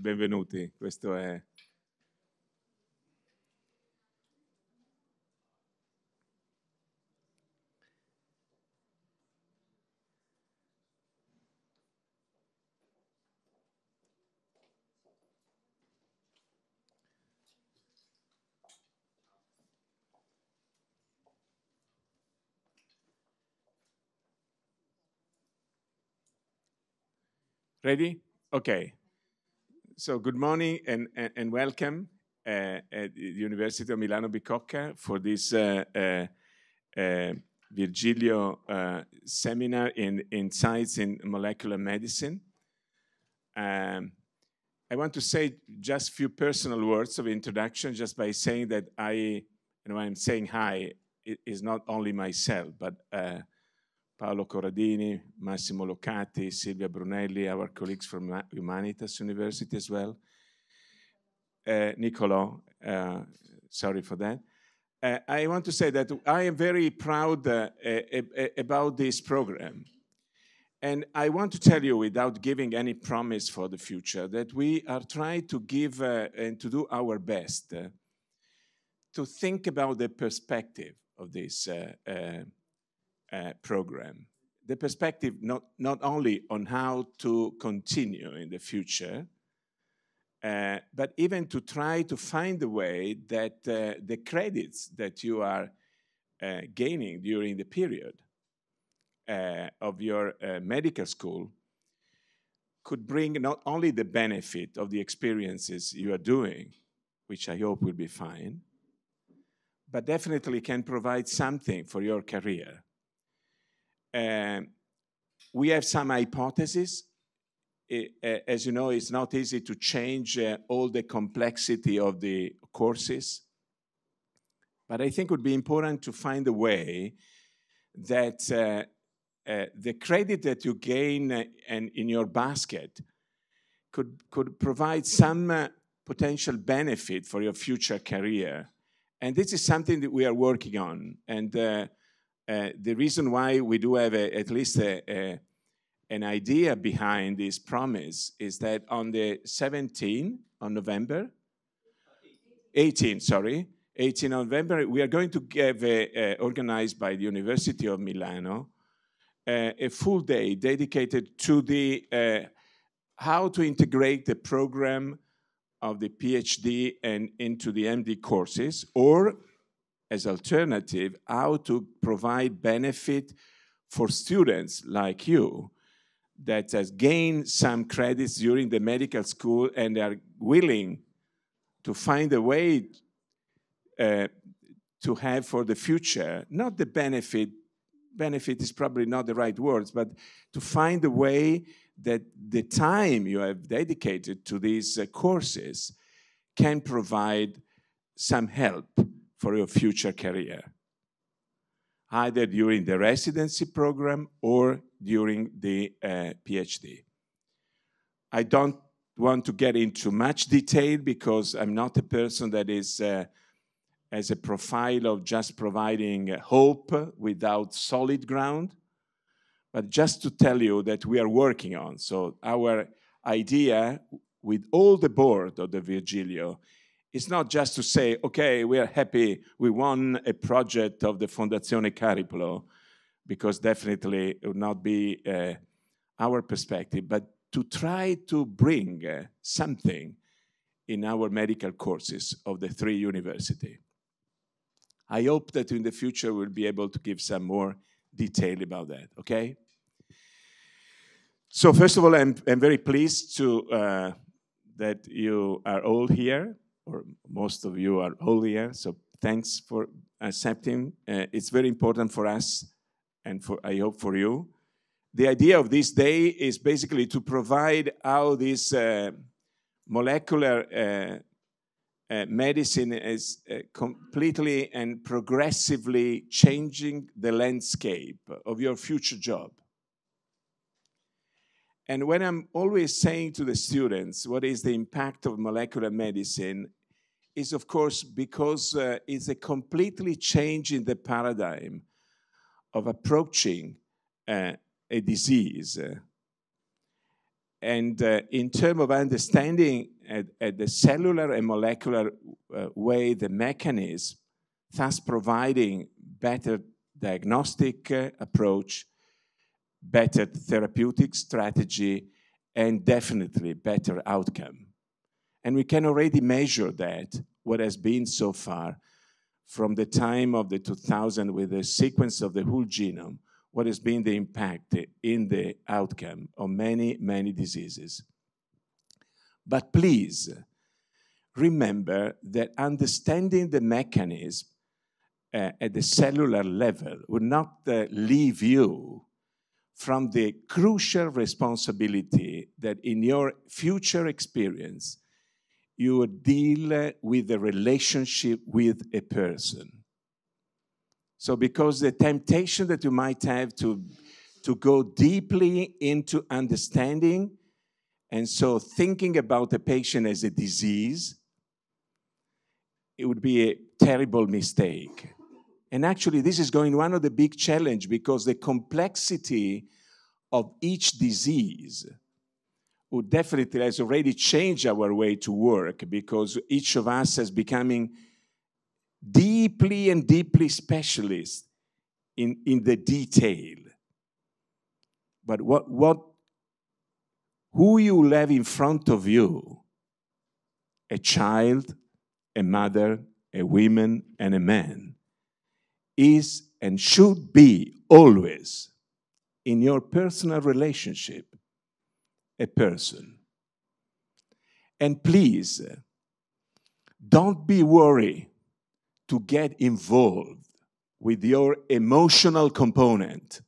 benvenuti. Questo è Ready? Ok. So good morning and, and, and welcome uh, at the University of Milano Bicocca for this uh, uh, uh Virgilio uh, seminar in Insights in Molecular Medicine. Um, I want to say just a few personal words of introduction just by saying that I, and when I'm saying hi, it is not only myself, but uh, Paolo Corradini, Massimo Locati, Silvia Brunelli, our colleagues from Humanitas University as well. Uh, uh, sorry for that. Uh, I want to say that I am very proud uh, about this program. And I want to tell you, without giving any promise for the future, that we are trying to give uh, and to do our best to think about the perspective of this uh, uh, program. The perspective not, not only on how to continue in the future, uh, but even to try to find a way that uh, the credits that you are uh, gaining during the period uh, of your uh, medical school could bring not only the benefit of the experiences you are doing, which I hope will be fine, but definitely can provide something for your career um, we have some hypotheses. as you know, it's not easy to change uh, all the complexity of the courses. But I think it would be important to find a way that uh, uh the credit that you gain uh, and in your basket could, could provide some uh, potential benefit for your future career. And this is something that we are working on. And uh, the reason why we do have a, at least a, a, an idea behind this promise is that on the 17th on November, 18, sorry, 18 November, we are going to give, a, organized by the University of Milano, uh, a full day dedicated to the uh, how to integrate the program of the PhD and into the MD courses, or as alternative how to provide benefit for students like you that has gained some credits during the medical school and are willing to find a way uh, to have for the future, not the benefit, benefit is probably not the right words, but to find a way that the time you have dedicated to these uh, courses can provide some help for your future career, either during the residency program or during the uh, PhD. I don't want to get into much detail because I'm not a person that is uh, as a profile of just providing hope without solid ground, but just to tell you that we are working on. So our idea with all the board of the Virgilio it's not just to say, okay, we are happy, we won a project of the Fondazione Cariplo, because definitely it would not be uh, our perspective, but to try to bring uh, something in our medical courses of the three university. I hope that in the future we'll be able to give some more detail about that, okay? So first of all, I'm, I'm very pleased to, uh, that you are all here or most of you are holier, so thanks for accepting. Uh, it's very important for us and for, I hope for you. The idea of this day is basically to provide how this uh, molecular uh, uh medicine is uh, completely and progressively changing the landscape of your future job. And when I'm always saying to the students, what is the impact of molecular medicine? is, of course, because uh, it's a completely change in the paradigm of approaching uh, a disease. And uh, in terms of understanding at, at, the cellular and molecular uh, way the mechanism, thus providing better diagnostic uh, approach, better therapeutic strategy, and definitely better outcome. And we can already measure that what has been so far from the time of the 2000 with the sequence of the whole genome, what has been the impact in the outcome of many, many diseases. But please remember that understanding the mechanism uh, at the cellular level would not uh, leave you from the crucial responsibility that in your future experience you deal with the relationship with a person. So, because the temptation that you might have to, to go deeply into understanding, and so thinking about the patient as a disease, it would be a terrible mistake. And actually, this is going one of the big challenge because the complexity of each disease who oh, definitely has already changed our way to work because each of us is becoming deeply and deeply specialist in, in the detail. But what, what, who you have in front of you, a child, a mother, a woman, and a man, is and should be always in your personal relationship a person. And please, don't be worried to get involved with your emotional component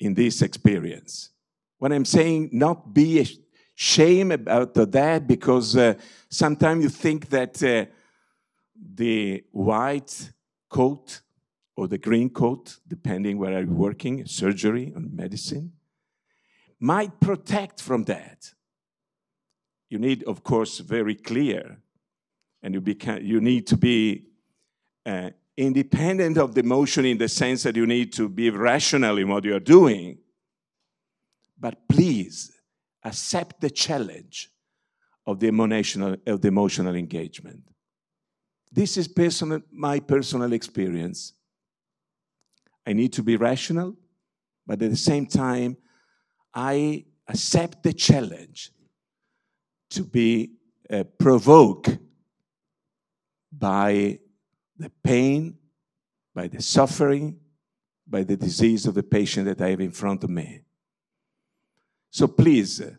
in this experience. When I'm saying not be ashamed about that, because uh, sometimes you think that uh, the white coat or the green coat, depending where I'm working, surgery and medicine, might protect from that. You need, of course, very clear, and you, become, you need to be uh, independent of the emotion in the sense that you need to be rational in what you are doing. But please accept the challenge of the emotional, of the emotional engagement. This is personal, my personal experience. I need to be rational, but at the same time, I accept the challenge to be uh, provoked by the pain, by the suffering, by the disease of the patient that I have in front of me. So please, uh,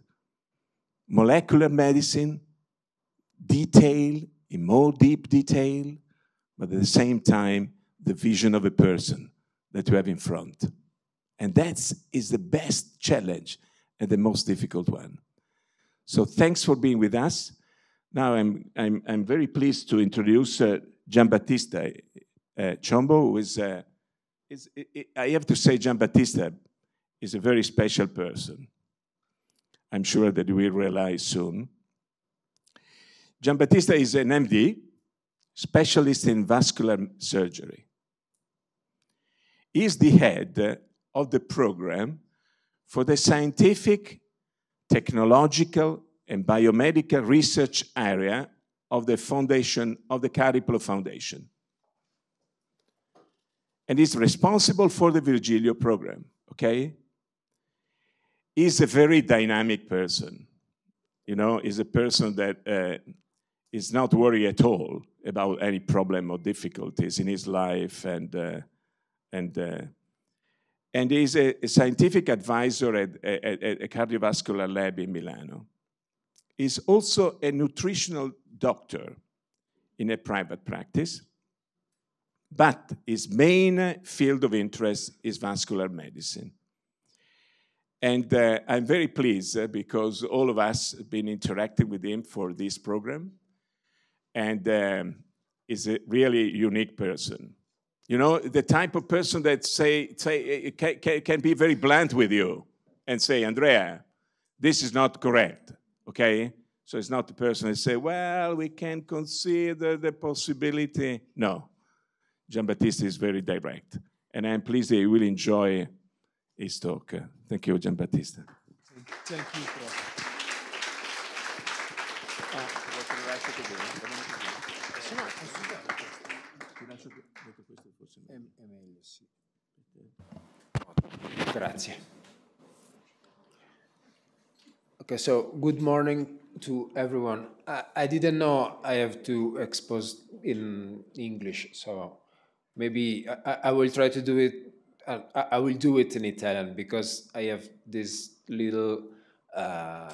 molecular medicine, detail, in more deep detail, but at the same time, the vision of a person that you have in front. And that is the best challenge and the most difficult one. So thanks for being with us. Now I'm, I'm, I'm very pleased to introduce uh, Giambattista uh, Chombo, who is, uh, is it, it, I have to say Giambattista is a very special person. I'm sure that we will realize soon. Giambattista is an MD, specialist in vascular surgery. He's is the head of the program for the scientific, technological, and biomedical research area of the foundation of the Cariplo Foundation and is responsible for the Virgilio program, okay? He's a very dynamic person. You know, he's a person that uh, is not worried at all about any problem or difficulties in his life and, uh, and uh, and is a, a scientific advisor at, at, at a cardiovascular lab in Milano. He's also a nutritional doctor in a private practice, but his main field of interest is vascular medicine. And uh, I'm very pleased uh, because all of us have been interacting with him for this program. And um, is a really unique person. You know, the type of person that say, say eh, eh, can, can be very blunt with you and say, Andrea, this is not correct, okay? So it's not the person that say, well, we can consider the possibility. No, Gian Battista is very direct. And I'm pleased that you will enjoy his talk. Thank you, Gian Battista. Thank you, è, è meglio, sì. Grazie. Okay, so good morning to everyone. I, I didn't know I have to expose in English, so maybe I, I will try to do it. I, I will do it in Italian because I have this little, uh,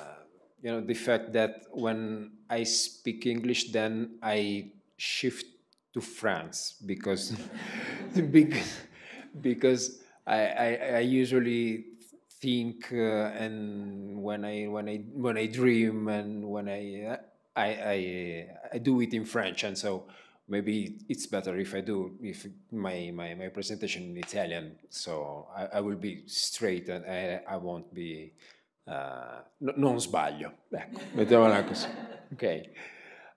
you know, the fact that when I speak English, then I shift to France because because, because I, I, I usually think uh, and when I when I when I dream and when I I, I I do it in French and so maybe it's better if I do if my my, my presentation in Italian so I, I will be straight and I, I won't be uh, non sbaglio ecco mettiamola così ok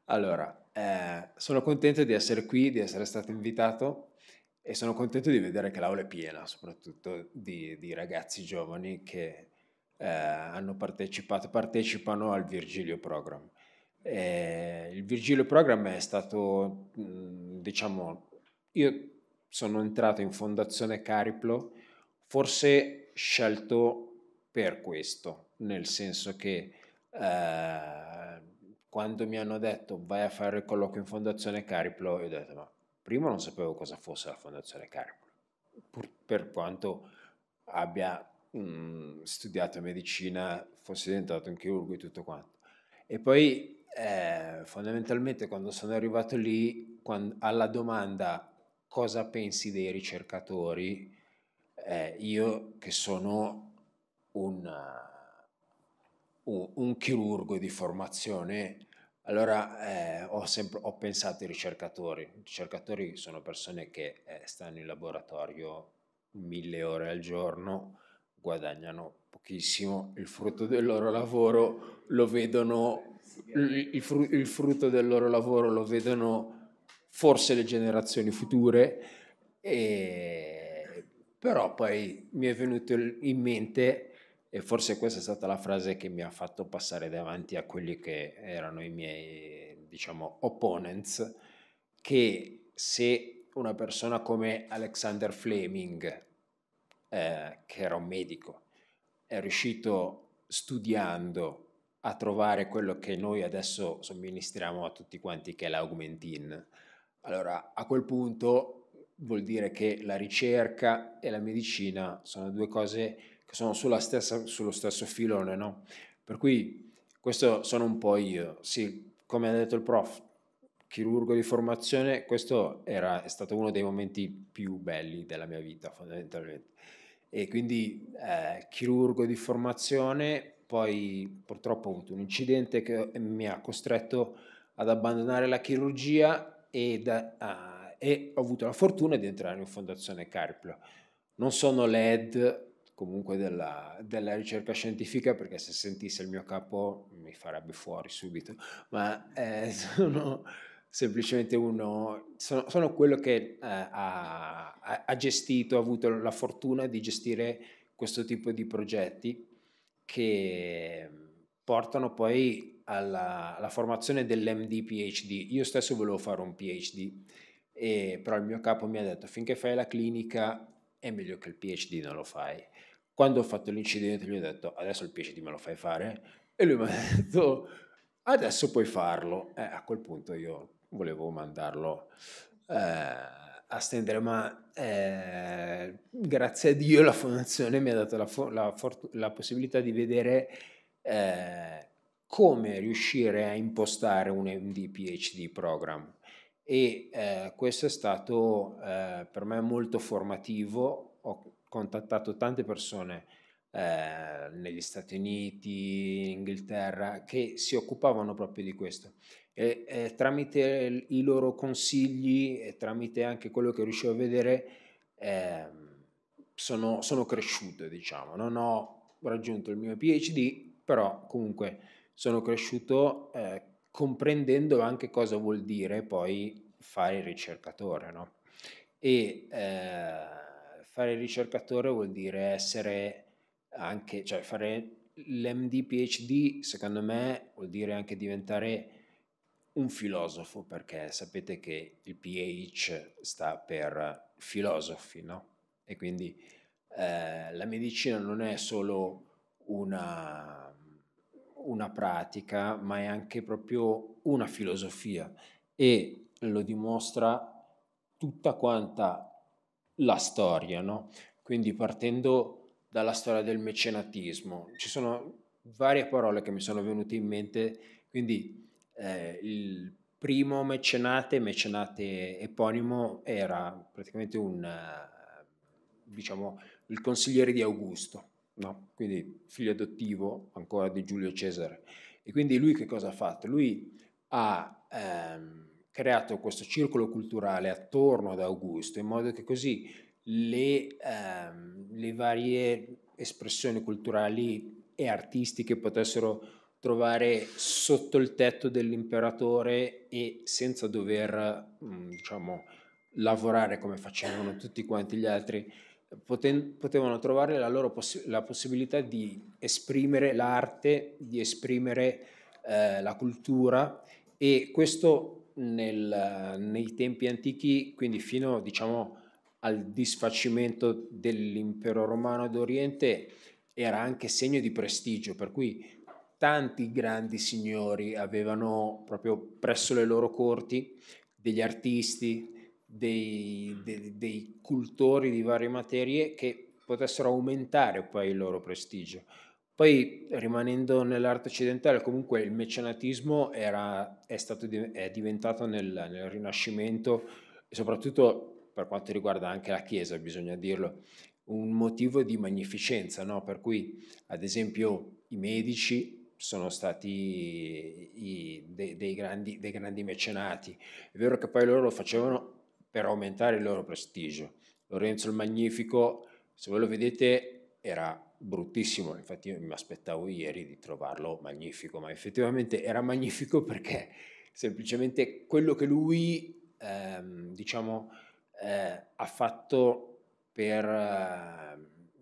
allora eh, sono contento di essere qui di essere stato invitato e sono contento di vedere che l'aula è piena, soprattutto di, di ragazzi giovani che eh, hanno partecipato, partecipano al Virgilio Program. E il Virgilio Program è stato, mm, diciamo, io sono entrato in Fondazione Cariplo forse scelto per questo, nel senso che eh, quando mi hanno detto vai a fare il colloquio in Fondazione Cariplo, io ho detto ma Prima non sapevo cosa fosse la Fondazione Carpoli, pur per quanto abbia mh, mm, studiato medicina, fosse diventato un chirurgo e tutto quanto. E poi eh, fondamentalmente quando sono arrivato lì, quando, alla domanda cosa pensi dei ricercatori, eh, io che sono un, un, uh, un chirurgo di formazione, allora eh, ho, sempre, ho pensato ai ricercatori. I ricercatori sono persone che eh, stanno in laboratorio mille ore al giorno, guadagnano pochissimo, il frutto del loro lavoro lo vedono, il, fru- il frutto del loro lavoro lo vedono forse le generazioni future, e... però poi mi è venuto in mente e forse questa è stata la frase che mi ha fatto passare davanti a quelli che erano i miei, diciamo, opponents, che se una persona come Alexander Fleming, eh, che era un medico, è riuscito studiando a trovare quello che noi adesso somministriamo a tutti quanti, che è l'augmentin, allora a quel punto vuol dire che la ricerca e la medicina sono due cose che sono stessa, sullo stesso filone, no? Per cui questo sono un po' io. Sì, come ha detto il prof, chirurgo di formazione, questo era, è stato uno dei momenti più belli della mia vita, fondamentalmente. E quindi eh, chirurgo di formazione, poi purtroppo ho avuto un incidente che mi ha costretto ad abbandonare la chirurgia ed, uh, e ho avuto la fortuna di entrare in Fondazione Cariplo. Non sono LED, comunque della, della, ricerca scientifica perché se sentisse il mio capo mi farebbe fuori subito, ma eh, sono semplicemente uno, sono, sono quello che eh, ha, ha, gestito, ha avuto la fortuna di gestire questo tipo di progetti che portano poi alla, alla formazione dell'MD PhD. Io stesso volevo fare un PhD, e, però il mio capo mi ha detto finché fai la clinica è meglio che il PhD non lo fai quando ho fatto l'incidente gli ho detto adesso il PCD me lo fai fare e lui mi ha detto adesso puoi farlo. Eh, a quel punto io volevo mandarlo eh, a stendere, ma eh, grazie a Dio la fondazione mi ha dato la, la, la possibilità di vedere eh, come riuscire a impostare un MD PhD program e eh, questo è stato eh, per me molto formativo. Ho contattato tante persone eh, negli Stati Uniti, in Inghilterra, che si occupavano proprio di questo. E, e tramite i loro consigli e tramite anche quello che riuscivo a vedere, eh, sono, sono cresciuto, diciamo. Non ho raggiunto il mio PhD, però comunque sono cresciuto eh, comprendendo anche cosa vuol dire poi fare il ricercatore, no? E eh, fare il ricercatore vuol dire essere anche, cioè fare l'MD PhD secondo me vuol dire anche diventare un filosofo perché sapete che il PH sta per filosofi, no? E quindi eh, la medicina non è solo una, una pratica, ma è anche proprio una filosofia e lo dimostra tutta quanta la storia, no? Quindi partendo dalla storia del mecenatismo, ci sono varie parole che mi sono venute in mente, quindi eh, il primo mecenate, mecenate eponimo, era praticamente un, eh, diciamo, il consigliere di Augusto, no? quindi figlio adottivo ancora di Giulio Cesare. E quindi lui che cosa ha fatto? Lui ha... Ehm, creato questo circolo culturale attorno ad Augusto, in modo che così le, ehm, le varie espressioni culturali e artistiche potessero trovare sotto il tetto dell'imperatore e senza dover, mm, diciamo, lavorare come facevano tutti quanti gli altri, poten- potevano trovare la loro poss- la possibilità di esprimere l'arte, di esprimere eh, la cultura e questo nel, nei tempi antichi, quindi fino diciamo, al disfacimento dell'impero romano d'Oriente, era anche segno di prestigio, per cui tanti grandi signori avevano proprio presso le loro corti degli artisti, dei, dei, dei cultori di varie materie che potessero aumentare poi il loro prestigio. Poi rimanendo nell'arte occidentale, comunque il mecenatismo era, è, stato, è diventato nel, nel Rinascimento, soprattutto per quanto riguarda anche la Chiesa, bisogna dirlo, un motivo di magnificenza, no? per cui ad esempio i medici sono stati i, dei, dei, grandi, dei grandi mecenati. È vero che poi loro lo facevano per aumentare il loro prestigio. Lorenzo il Magnifico, se voi lo vedete, era bruttissimo, infatti io mi aspettavo ieri di trovarlo magnifico, ma effettivamente era magnifico perché semplicemente quello che lui, ehm, diciamo, eh, ha fatto per, eh,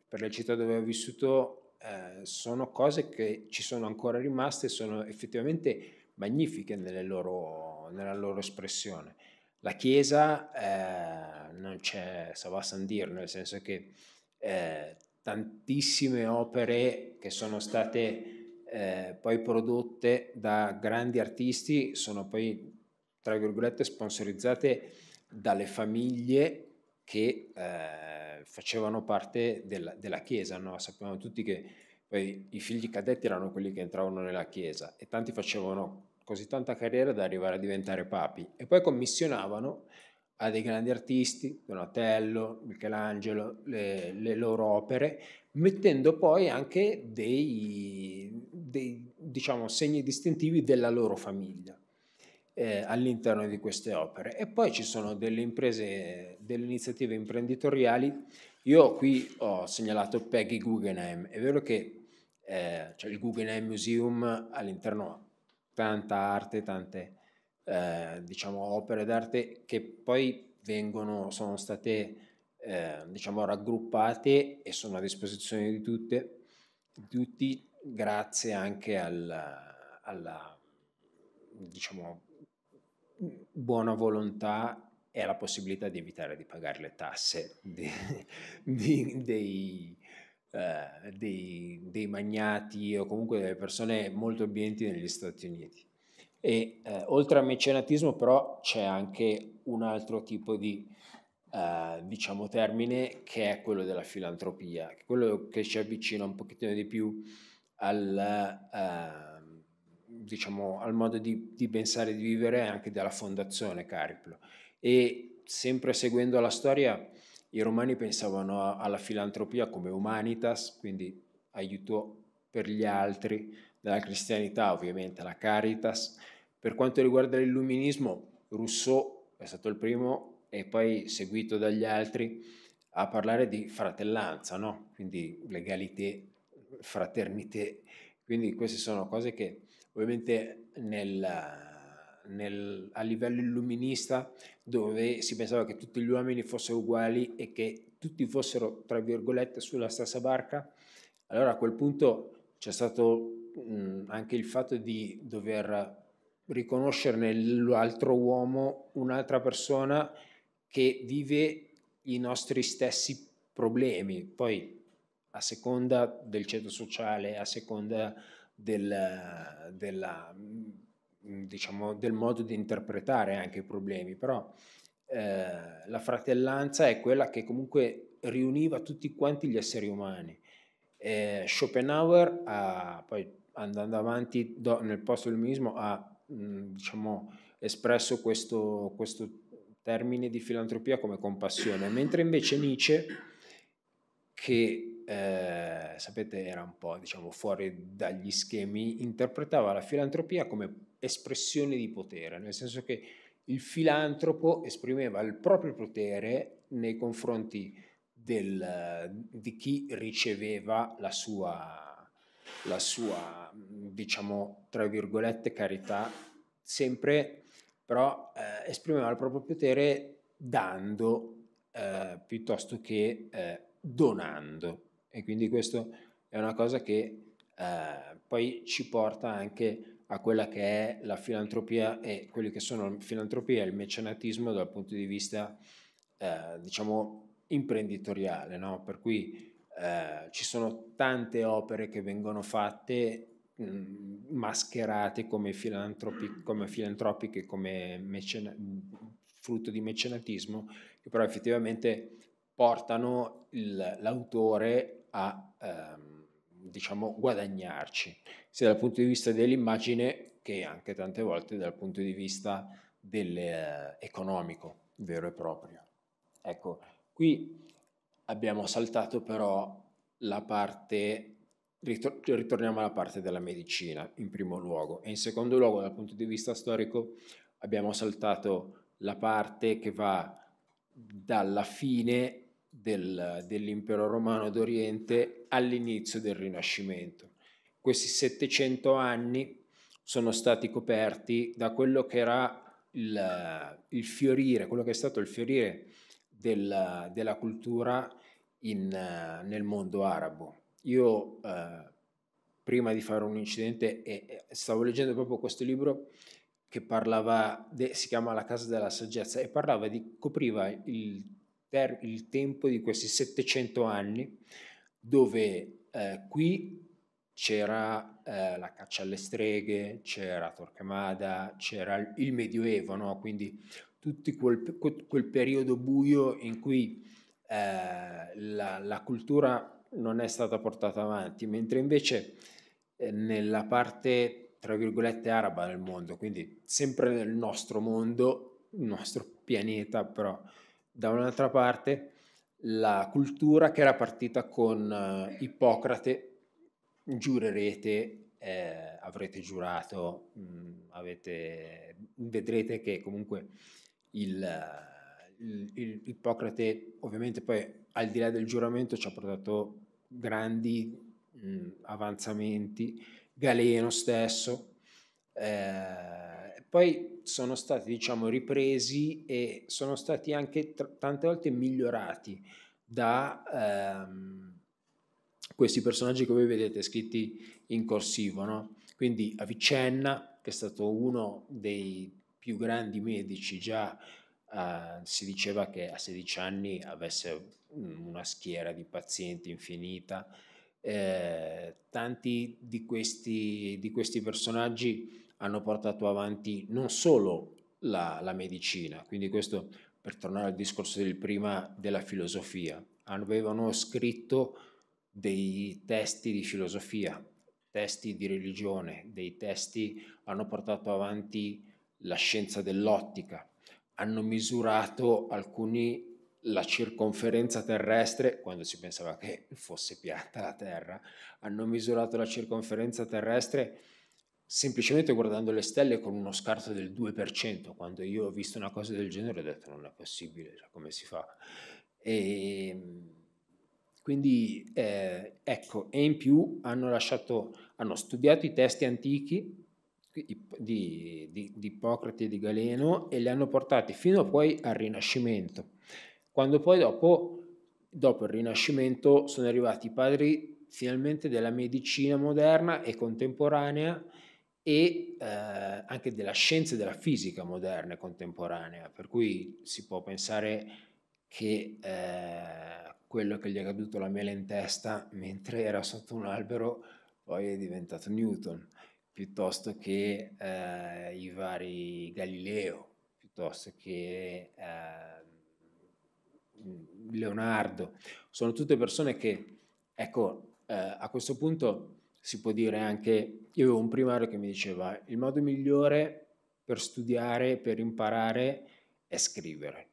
per, le città dove ha vissuto eh, sono cose che ci sono ancora rimaste e sono effettivamente magnifiche loro, nella loro espressione. La chiesa eh, non c'è Savasandir, nel senso che eh, tantissime opere che sono state eh, poi prodotte da grandi artisti, sono poi, tra virgolette, sponsorizzate dalle famiglie che eh, facevano parte della, della Chiesa. No? Sappiamo tutti che poi i figli cadetti erano quelli che entravano nella Chiesa e tanti facevano così tanta carriera da arrivare a diventare papi e poi commissionavano a dei grandi artisti, Donatello, Michelangelo, le, le loro opere, mettendo poi anche dei, dei diciamo, segni distintivi della loro famiglia eh, all'interno di queste opere. E poi ci sono delle imprese, delle iniziative imprenditoriali. Io qui ho segnalato Peggy Guggenheim, è vero che eh, c'è cioè il Guggenheim Museum all'interno, tanta arte, tante eh, diciamo, opere d'arte che poi vengono, sono state eh, diciamo, raggruppate e sono a disposizione di, tutte, di tutti grazie anche alla, alla diciamo, buona volontà e alla possibilità di evitare di pagare le tasse di, di, dei, eh, dei, dei magnati o comunque delle persone molto abbienti negli Stati Uniti. E eh, oltre al mecenatismo però c'è anche un altro tipo di eh, diciamo termine che è quello della filantropia, quello che ci avvicina un pochettino di più al, eh, diciamo, al modo di, di pensare e di vivere anche della fondazione Cariplo. E sempre seguendo la storia, i romani pensavano alla filantropia come humanitas, quindi aiuto per gli altri, della cristianità, ovviamente la Caritas. Per quanto riguarda l'illuminismo, Rousseau è stato il primo e poi seguito dagli altri a parlare di fratellanza, no? quindi legalité, fraternité. Quindi queste sono cose che ovviamente nel... Nel, a livello illuminista dove si pensava che tutti gli uomini fossero uguali e che tutti fossero, tra virgolette, sulla stessa barca, allora a quel punto c'è stato mh, anche il fatto di dover riconoscere nell'altro uomo un'altra persona che vive i nostri stessi problemi. Poi a seconda del ceto sociale, a seconda del, della, diciamo, del modo di interpretare anche i problemi, però eh, la fratellanza è quella che comunque riuniva tutti quanti gli esseri umani. Eh, Schopenhauer ha poi andando avanti do, nel post-illuminismo ha mh, mm, diciamo, espresso questo, questo termine di filantropia come compassione, mentre invece Nietzsche, che eh, sapete era un po' diciamo, fuori dagli schemi, interpretava la filantropia come espressione di potere, nel senso che il filantropo esprimeva il proprio potere nei confronti del, di chi riceveva la sua la sua, mm, diciamo, tra virgolette, carità, sempre però eh, esprimeva il proprio potere dando eh, piuttosto che eh, donando. E quindi questo è una cosa che eh, poi ci porta anche a quella che è la filantropia e quelli che sono la filantropia e il mecenatismo dal punto di vista, eh, diciamo, imprenditoriale, no? per cui eh, ci sono tante opere che vengono fatte mh, mm, mascherate come, filantropi- come filantropiche, come mecena- frutto di mecenatismo, che però effettivamente portano il, l'autore a ehm, diciamo, guadagnarci, sia dal punto di vista dell'immagine che anche tante volte dal punto di vista del, eh, economico vero e proprio. Ecco, qui abbiamo saltato però la parte, ritor- ritorniamo alla parte della medicina in primo luogo e in secondo luogo dal punto di vista storico abbiamo saltato la parte che va dalla fine del, dell'impero romano d'Oriente all'inizio del Rinascimento. Questi 700 anni sono stati coperti da quello che era il, il fiorire, quello che è stato il fiorire della, della cultura in, eh, nel mondo arabo. Io uh, prima di fare un incidente eh, stavo leggendo proprio questo libro che parlava, de, si chiama La casa della saggezza, e parlava di, copriva il, ter, il tempo di questi 700 anni dove eh, qui c'era eh, la caccia alle streghe, c'era Torquemada, c'era il Medioevo, no? quindi tutto quel, quel periodo buio in cui eh, la, la, cultura non è stata portata avanti, mentre invece eh, nella parte, tra virgolette, araba del mondo, quindi sempre nel nostro mondo, il nostro pianeta, però da un'altra parte la cultura che era partita con eh, Ippocrate, giurerete, eh, avrete giurato, mh, mm, avete, vedrete che comunque il Ippocrate ovviamente poi al di là del giuramento ci ha portato grandi mh, avanzamenti, Galeno stesso, eh, poi sono stati diciamo ripresi e sono stati anche t- tante volte migliorati da ehm, questi personaggi che voi vedete scritti in corsivo, no? quindi Avicenna che è stato uno dei più grandi medici già Uh, si diceva che a 16 anni avesse mhmm, una schiera di pazienti infinita. Eh, tanti di questi, di questi, personaggi hanno portato avanti non solo la, la, medicina, quindi questo per tornare al discorso del prima della filosofia, avevano scritto dei testi di filosofia, testi di religione, dei testi hanno portato avanti la scienza dell'ottica, hanno misurato alcuni la circonferenza terrestre, quando si pensava che fosse piatta la Terra, hanno misurato la circonferenza terrestre semplicemente guardando le stelle con uno scarto del 2%. Quando io ho visto una cosa del genere ho detto non è possibile, cioè come si fa? E ehm, quindi eh, ecco, e in più hanno, lasciato, hanno studiato i testi antichi di, di, di, Ippocrate e di Galeno e li hanno portati fino poi al Rinascimento. Quando poi dopo, dopo il Rinascimento sono arrivati i padri finalmente della medicina moderna e contemporanea e eh, anche della scienza e della fisica moderna e contemporanea, per cui si può pensare che eh, quello che gli è caduto la mela in testa mentre era sotto un albero poi è diventato Newton piuttosto che eh, i vari Galileo, piuttosto che eh, Leonardo. Sono tutte persone che, ecco, eh, a questo punto si può dire anche, io avevo un primario che mi diceva il modo migliore per studiare, per imparare è scrivere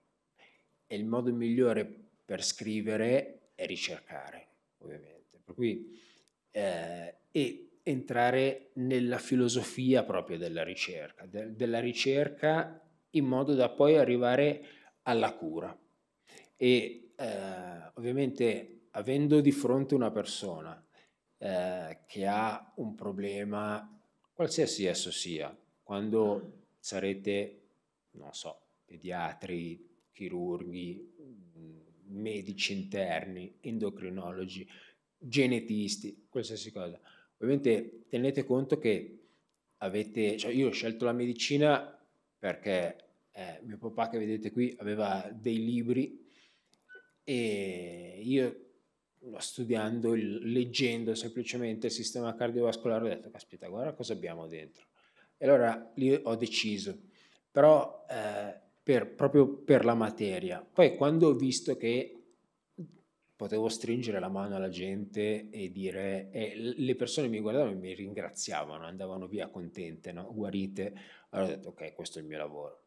e il modo migliore per scrivere è ricercare, ovviamente. Per cui, eh, e entrare nella filosofia proprio della ricerca, de- della ricerca in modo da poi arrivare alla cura. E eh, ovviamente avendo di fronte una persona eh, che ha un problema, qualsiasi esso sia, quando mm. sarete, non so, pediatri, chirurghi, mm, medici interni, endocrinologi, genetisti, qualsiasi cosa, Ovviamente tenete conto che avete, cioè io ho scelto la medicina perché eh, mio papà che vedete qui aveva dei libri e io studiando, leggendo semplicemente il sistema cardiovascolare ho detto caspita guarda cosa abbiamo dentro e allora lì ho deciso però eh, per, proprio per la materia poi quando ho visto che potevo stringere la mano alla gente e dire, e le persone mi guardavano e mi ringraziavano, andavano via contente, no? guarite, allora ho detto ok, questo è il mio lavoro.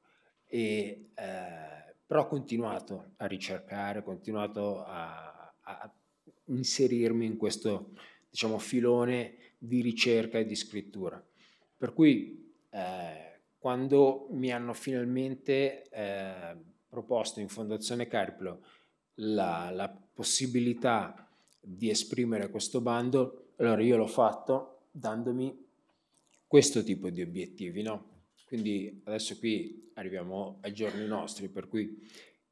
E, eh, però ho continuato a ricercare, ho continuato a, a inserirmi in questo diciamo, filone di ricerca e di scrittura. Per cui eh, quando mi hanno finalmente eh, proposto in Fondazione Carplo la, la possibilità di esprimere questo bando, allora io l'ho fatto dandomi questo tipo di obiettivi, no? Quindi adesso qui arriviamo ai giorni nostri, per cui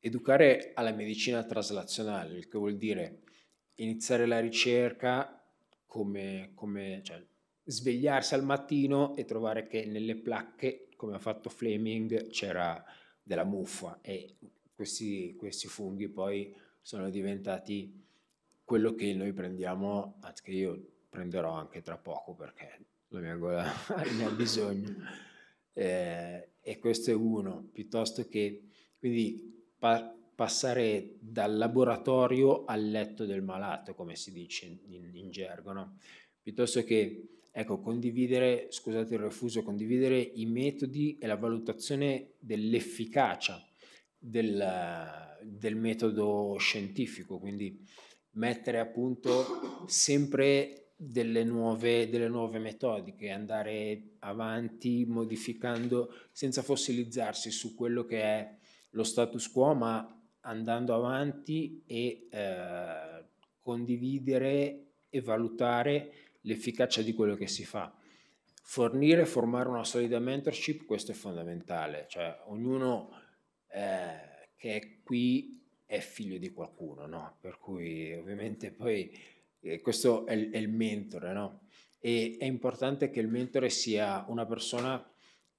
educare alla medicina traslazionale, il che vuol dire iniziare la ricerca come, come cioè, svegliarsi al mattino e trovare che nelle placche, come ha fatto Fleming, c'era della muffa e questi, questi funghi poi sono diventati quello che noi prendiamo, che io prenderò anche tra poco perché la mia gola ne ha bisogno. Eh, e questo è uno, piuttosto che quindi pa- passare dal laboratorio al letto del malato, come si dice in, in gergo, no? piuttosto che ecco, condividere, scusate il refuso, condividere i metodi e la valutazione dell'efficacia del, del metodo scientifico, quindi mettere a punto sempre delle nuove, delle nuove metodiche, andare avanti modificando senza fossilizzarsi su quello che è lo status quo, ma andando avanti e eh, condividere e valutare l'efficacia di quello che si fa. Fornire e formare una solida mentorship, questo è fondamentale, cioè ognuno eh, che qui è figlio di qualcuno, no? Per cui ovviamente poi eh, questo è, è, il mentore, no? E è importante che il mentore sia una persona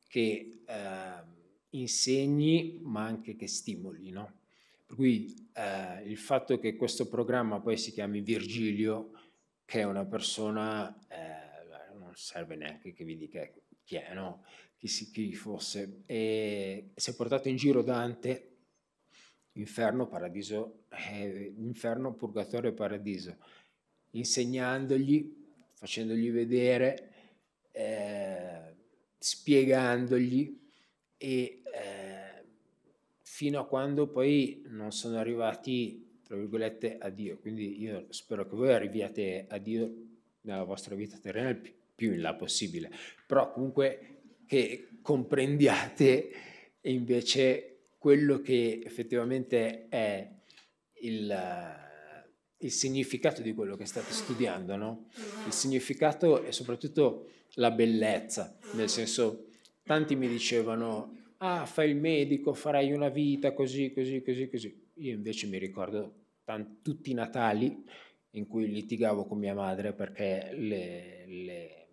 che eh, insegni ma anche che stimoli, no? Per cui eh, il fatto che questo programma poi si chiami Virgilio, che è una persona, eh, non serve neanche che vi dica chi è, no? chi, si, chi fosse, e si è portato in giro Dante, inferno, paradiso, eh, inferno, purgatorio e paradiso, insegnandogli, facendogli vedere, eh, spiegandogli e eh, fino a quando poi non sono arrivati, tra virgolette, a Dio. Quindi io spero che voi arriviate a Dio nella vostra vita terrena il più in là possibile, però comunque che comprendiate invece quello che effettivamente è il, il significato di quello che state studiando, no? il significato e soprattutto la bellezza, nel senso tanti mi dicevano ah fai il medico, farai una vita così, così, così, così. Io invece mi ricordo tanti, tutti i Natali in cui litigavo con mia madre perché le, le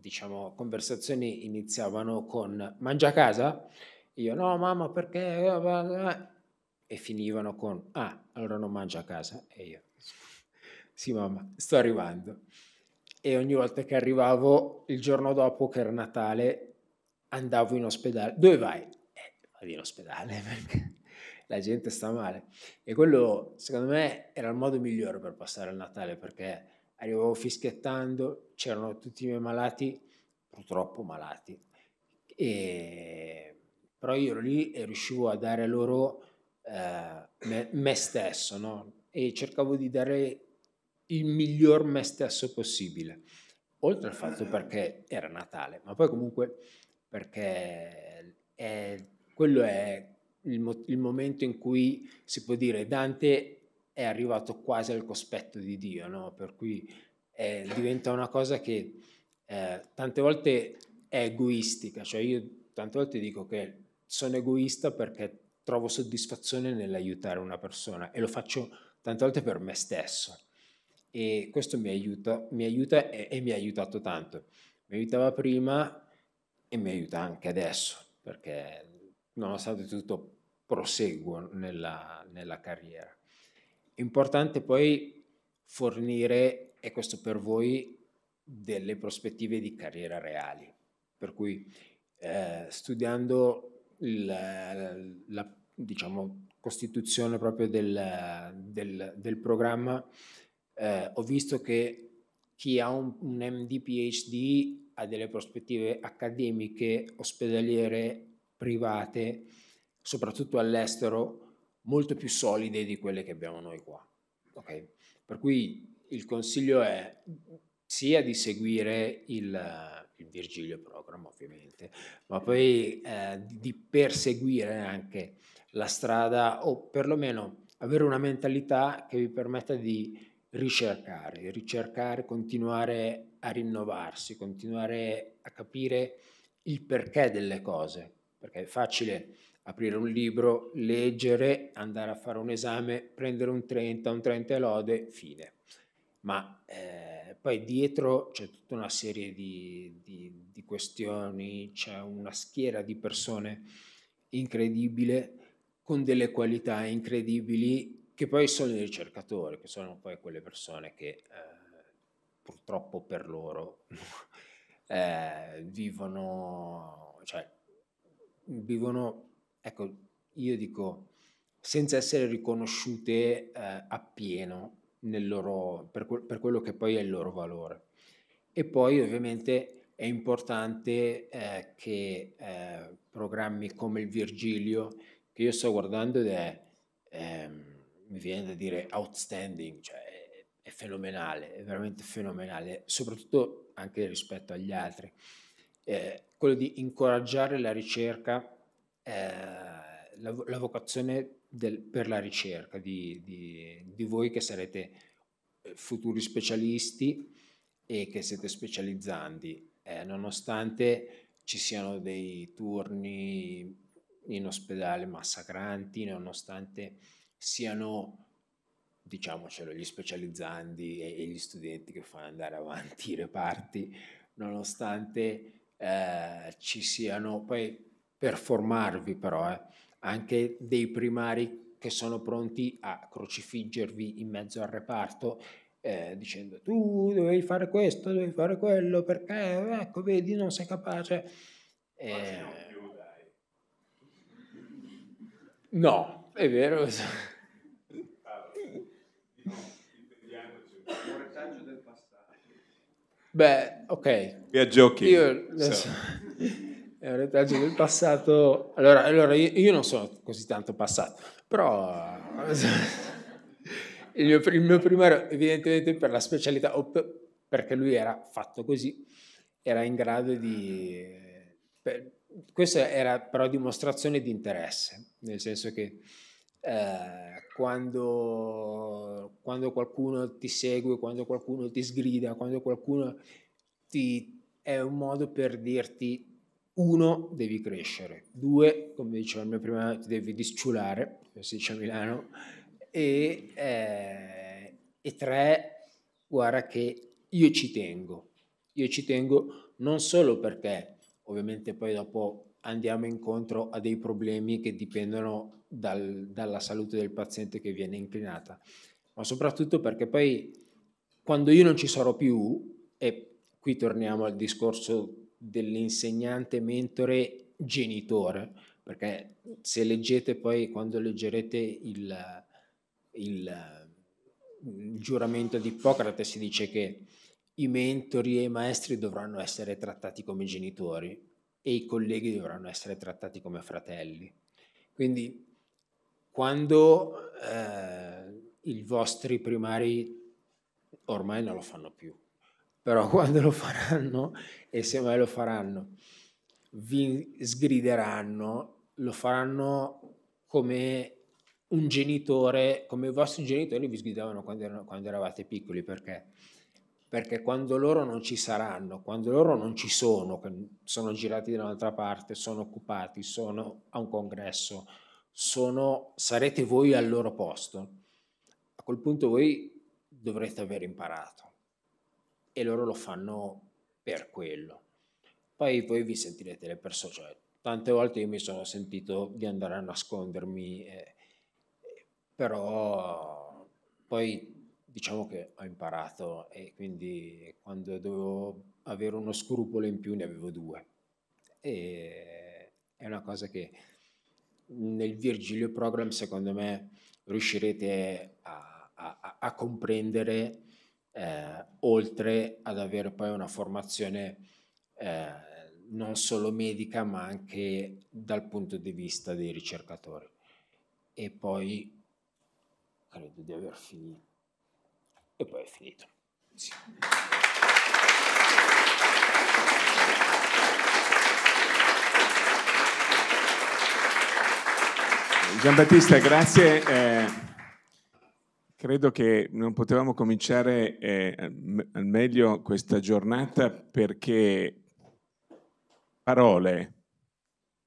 diciamo, conversazioni iniziavano con mangia a casa? Io no mamma perché... E finivano con ah, allora non mangia a casa. E io sì mamma, sto arrivando. E ogni volta che arrivavo, il giorno dopo che era Natale, andavo in ospedale. Dove vai? Eh, vado in ospedale perché la gente sta male. E quello, secondo me, era il modo migliore per passare il Natale perché arrivavo fischiettando, c'erano tutti i miei malati, purtroppo malati, e... però io ero lì e riuscivo a dare loro eh, me, me, stesso, no? e cercavo di dare il miglior me stesso possibile, oltre al fatto perché era Natale, ma poi comunque perché è, quello è il, mo- il momento in cui si può dire Dante è arrivato quasi al cospetto di Dio, no? per cui eh, diventa una cosa che eh, tante volte è egoistica, cioè io tante volte dico che sono egoista perché trovo soddisfazione nell'aiutare una persona e lo faccio tante volte per me stesso e questo mi aiuta, mi aiuta e, e mi ha aiutato tanto, mi aiutava prima e mi aiuta anche adesso perché nonostante tutto proseguo nella, nella carriera. Importante poi fornire, e questo per voi, delle prospettive di carriera reali. Per cui eh, studiando la, la diciamo, costituzione proprio del, del, del programma, eh, ho visto che chi ha un, un MD PhD ha delle prospettive accademiche, ospedaliere, private, soprattutto all'estero, molto più solide di quelle che abbiamo noi qua. Okay? Per cui il consiglio è sia di seguire il, il Virgilio Program ovviamente, ma poi eh, di perseguire anche la strada o perlomeno avere una mentalità che vi permetta di ricercare, ricercare, continuare a rinnovarsi, continuare a capire il perché delle cose, perché è facile aprire un libro, leggere, andare a fare un esame, prendere un 30, un 30 lode, fine. Ma eh, poi dietro c'è tutta una serie di, di, di questioni, c'è una schiera di persone incredibile, con delle qualità incredibili, che poi sono i ricercatori, che sono poi quelle persone che eh, purtroppo per loro eh, vivono, cioè, vivono Ecco, io dico, senza essere riconosciute eh, appieno loro, per, per, quello che poi è il loro valore. E poi ovviamente è importante eh, che eh, programmi come il Virgilio, che io sto guardando ed è, ehm, mi viene da dire, outstanding, cioè è, è fenomenale, è veramente fenomenale, soprattutto anche rispetto agli altri. Eh, quello di incoraggiare la ricerca eh, la, la, vocazione del, per la ricerca di, di, di, voi che sarete eh, futuri specialisti e che siete specializzanti, eh, nonostante ci siano dei turni in ospedale massacranti, nonostante siano diciamocelo, gli specializzandi e, gli studenti che fanno andare avanti i reparti, nonostante eh, ci siano, poi per formarvi però eh, anche dei primari che sono pronti a crocifiggervi in mezzo al reparto eh, dicendo tu dovevi fare questo, dovevi fare quello, perché ecco vedi non sei capace. Eh, no, è vero. Diciamo, Beh, ok. Via giochi. Io, adesso è un retaggio del passato. Allora, allora io, io, non sono così tanto passato, però eh, il, mio, il mio primario, evidentemente per la specialità, o perché lui era fatto così, era in grado di... Per, questa era però dimostrazione di interesse, nel senso che eh, quando, quando, qualcuno ti segue, quando qualcuno ti sgrida, quando qualcuno ti... è un modo per dirti uno, devi crescere, due, come diceva prima, ti devi disciulare, come si dice a Milano, e, eh, e tre, guarda che io ci tengo, io ci tengo non solo perché ovviamente poi dopo andiamo incontro a dei problemi che dipendono dal, dalla salute del paziente che viene inclinata, ma soprattutto perché poi quando io non ci sarò più, e qui torniamo al discorso dell'insegnante mentore genitore, perché se leggete poi quando leggerete il, il, il giuramento di Ippocrate si dice che i mentori e i maestri dovranno essere trattati come genitori e i colleghi dovranno essere trattati come fratelli. Quindi quando eh, i vostri primari ormai non lo fanno più, però quando lo faranno, e semmai lo faranno, vi sgrideranno, lo faranno come un genitore, come i vostri genitori vi sgridavano quando, erano, quando eravate piccoli, perché? perché quando loro non ci saranno, quando loro non ci sono, sono girati da un'altra parte, sono occupati, sono a un congresso, sono, sarete voi al loro posto. A quel punto voi dovrete aver imparato e loro lo fanno per quello. Poi voi vi sentirete le persone, cioè, tante volte io mi sono sentito di andare a nascondermi, eh, però poi diciamo che ho imparato e quindi quando dovevo avere uno scrupolo in più ne avevo due. E è una cosa che nel Virgilio Program secondo me riuscirete a, a, a comprendere eh, oltre ad avere poi una formazione eh, non solo medica ma anche dal punto di vista dei ricercatori. E poi credo di aver finito. E poi è finito. Sì. Battista, grazie. Eh Credo che non potevamo cominciare eh, al meglio questa giornata perché parole,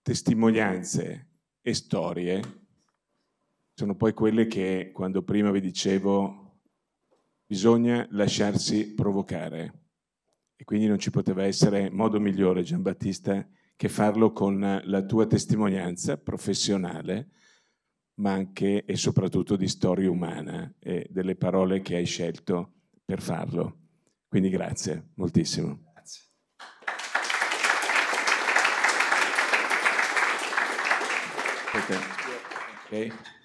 testimonianze e storie sono poi quelle che, quando prima vi dicevo, bisogna lasciarsi provocare. E quindi non ci poteva essere modo migliore, Giambattista, che farlo con la tua testimonianza professionale ma anche e soprattutto di storia umana e delle parole che hai scelto per farlo. Quindi grazie moltissimo. Grazie. Okay.